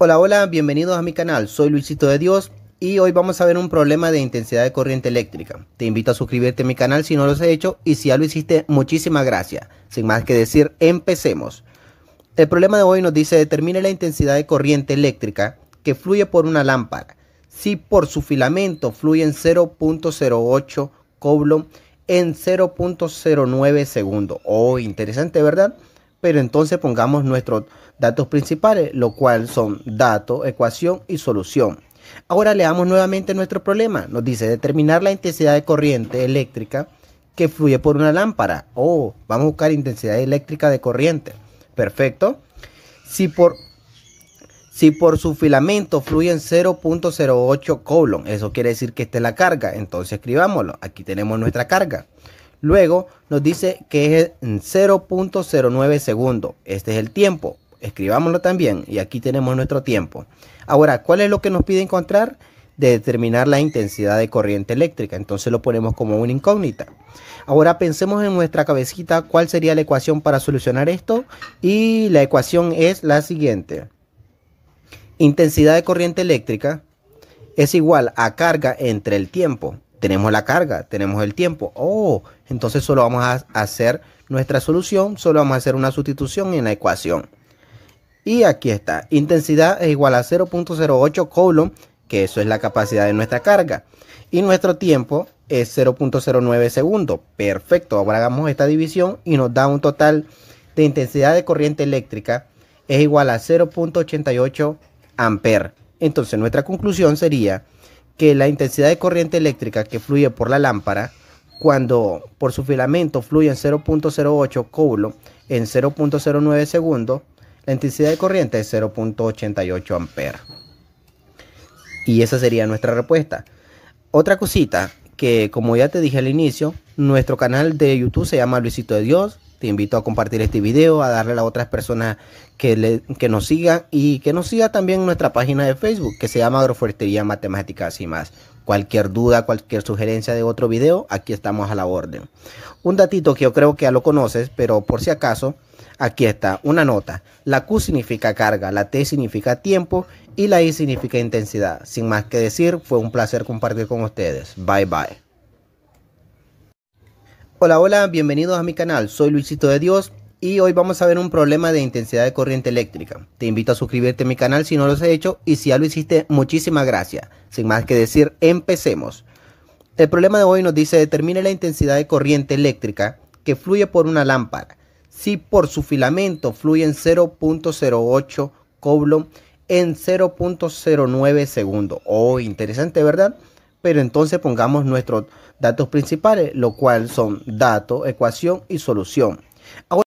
Hola, hola, bienvenidos a mi canal, soy Luisito de Dios y hoy vamos a ver un problema de intensidad de corriente eléctrica. Te invito a suscribirte a mi canal si no lo has hecho y si ya lo hiciste, muchísimas gracias. Sin más que decir, empecemos. El problema de hoy nos dice determine la intensidad de corriente eléctrica que fluye por una lámpara. Si por su filamento fluyen 0.08 coblo en 0.09 segundos. Oh, interesante, ¿verdad? Pero entonces pongamos nuestros datos principales, lo cual son dato, ecuación y solución. Ahora leamos nuevamente nuestro problema. Nos dice determinar la intensidad de corriente eléctrica que fluye por una lámpara. Oh, vamos a buscar intensidad eléctrica de corriente. Perfecto. Si por, si por su filamento fluyen 0.08 coulomb, eso quiere decir que esta es la carga. Entonces escribámoslo. Aquí tenemos nuestra carga. Luego nos dice que es 0.09 segundos. Este es el tiempo. Escribámoslo también y aquí tenemos nuestro tiempo. Ahora, ¿cuál es lo que nos pide encontrar? De determinar la intensidad de corriente eléctrica. Entonces lo ponemos como una incógnita. Ahora pensemos en nuestra cabecita cuál sería la ecuación para solucionar esto. Y la ecuación es la siguiente. Intensidad de corriente eléctrica es igual a carga entre el tiempo tenemos la carga, tenemos el tiempo. Oh, entonces solo vamos a hacer nuestra solución, solo vamos a hacer una sustitución en la ecuación. Y aquí está, intensidad es igual a 0.08 coulomb, que eso es la capacidad de nuestra carga. Y nuestro tiempo es 0.09 segundos. Perfecto, ahora hagamos esta división y nos da un total de intensidad de corriente eléctrica es igual a 0.88 amper. Entonces nuestra conclusión sería que la intensidad de corriente eléctrica que fluye por la lámpara, cuando por su filamento fluye en 0.08 coulomb en 0.09 segundos, la intensidad de corriente es 0.88 amperes. Y esa sería nuestra respuesta. Otra cosita que como ya te dije al inicio, nuestro canal de YouTube se llama Luisito de Dios te invito a compartir este video, a darle a otras personas que, nos sigan y que nos sigan también nuestra página de Facebook que se llama Agroforestería Matemáticas y más. Cualquier duda, cualquier sugerencia de otro video, aquí estamos a la orden. Un datito que yo creo que ya lo conoces, pero por si acaso, aquí está, una nota. La Q significa carga, la T significa tiempo y la I significa intensidad. Sin más que decir, fue un placer compartir con ustedes. Bye bye. Hola, hola, bienvenidos a mi canal, soy Luisito de Dios y hoy vamos a ver un problema de intensidad de corriente eléctrica. Te invito a suscribirte a mi canal si no lo has hecho y si ya lo hiciste, muchísimas gracias. Sin más que decir, empecemos. El problema de hoy nos dice determine la intensidad de corriente eléctrica que fluye por una lámpara. Si por su filamento en 0.08 coblo en 0.09 segundos. Oh, interesante, ¿verdad? Pero entonces pongamos nuestros datos principales, lo cual son dato, ecuación y solución.